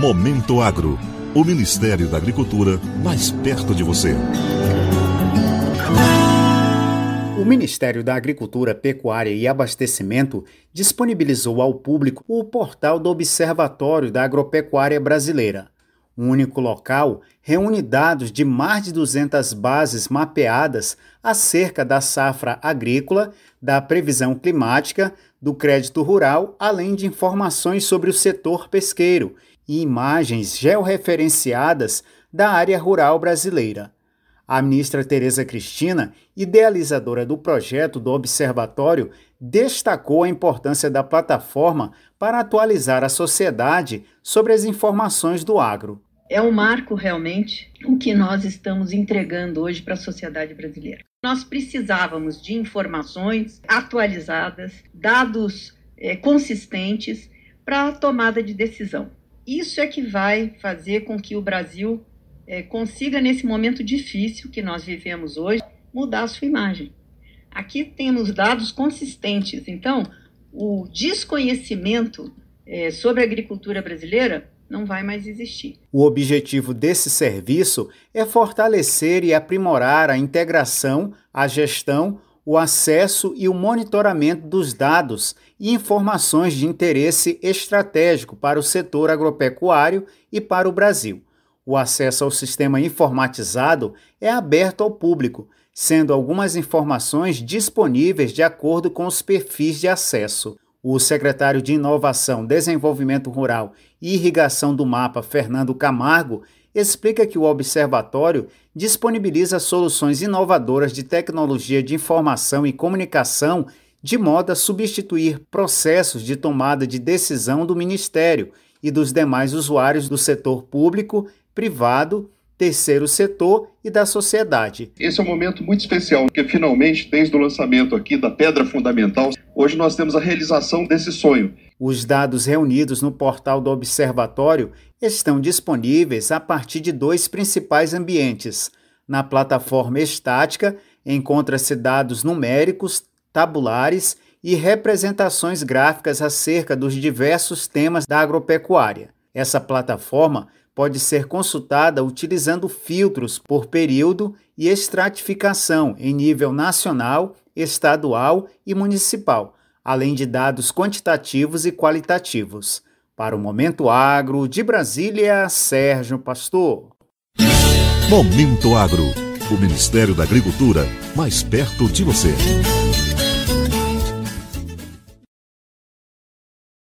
Momento Agro. O Ministério da Agricultura mais perto de você. O Ministério da Agricultura, Pecuária e Abastecimento disponibilizou ao público o portal do Observatório da Agropecuária Brasileira. Um único local reúne dados de mais de 200 bases mapeadas acerca da safra agrícola, da previsão climática, do crédito rural, além de informações sobre o setor pesqueiro e imagens georreferenciadas da área rural brasileira. A ministra Tereza Cristina, idealizadora do projeto do Observatório, destacou a importância da plataforma para atualizar a sociedade sobre as informações do agro é um marco realmente o que nós estamos entregando hoje para a sociedade brasileira. Nós precisávamos de informações atualizadas, dados é, consistentes para a tomada de decisão. Isso é que vai fazer com que o Brasil é, consiga, nesse momento difícil que nós vivemos hoje, mudar a sua imagem. Aqui temos dados consistentes, então, o desconhecimento é, sobre a agricultura brasileira não vai mais existir. O objetivo desse serviço é fortalecer e aprimorar a integração, a gestão, o acesso e o monitoramento dos dados e informações de interesse estratégico para o setor agropecuário e para o Brasil. O acesso ao sistema informatizado é aberto ao público, sendo algumas informações disponíveis de acordo com os perfis de acesso. O secretário de Inovação, Desenvolvimento Rural e Irrigação do Mapa, Fernando Camargo, explica que o observatório disponibiliza soluções inovadoras de tecnologia de informação e comunicação de modo a substituir processos de tomada de decisão do Ministério e dos demais usuários do setor público, privado terceiro setor e da sociedade. Esse é um momento muito especial, porque finalmente, desde o lançamento aqui da Pedra Fundamental, hoje nós temos a realização desse sonho. Os dados reunidos no portal do Observatório estão disponíveis a partir de dois principais ambientes. Na plataforma estática, encontra-se dados numéricos, tabulares e representações gráficas acerca dos diversos temas da agropecuária. Essa plataforma pode ser consultada utilizando filtros por período e estratificação em nível nacional, estadual e municipal, além de dados quantitativos e qualitativos. Para o Momento Agro, de Brasília, Sérgio Pastor. Momento Agro. O Ministério da Agricultura, mais perto de você.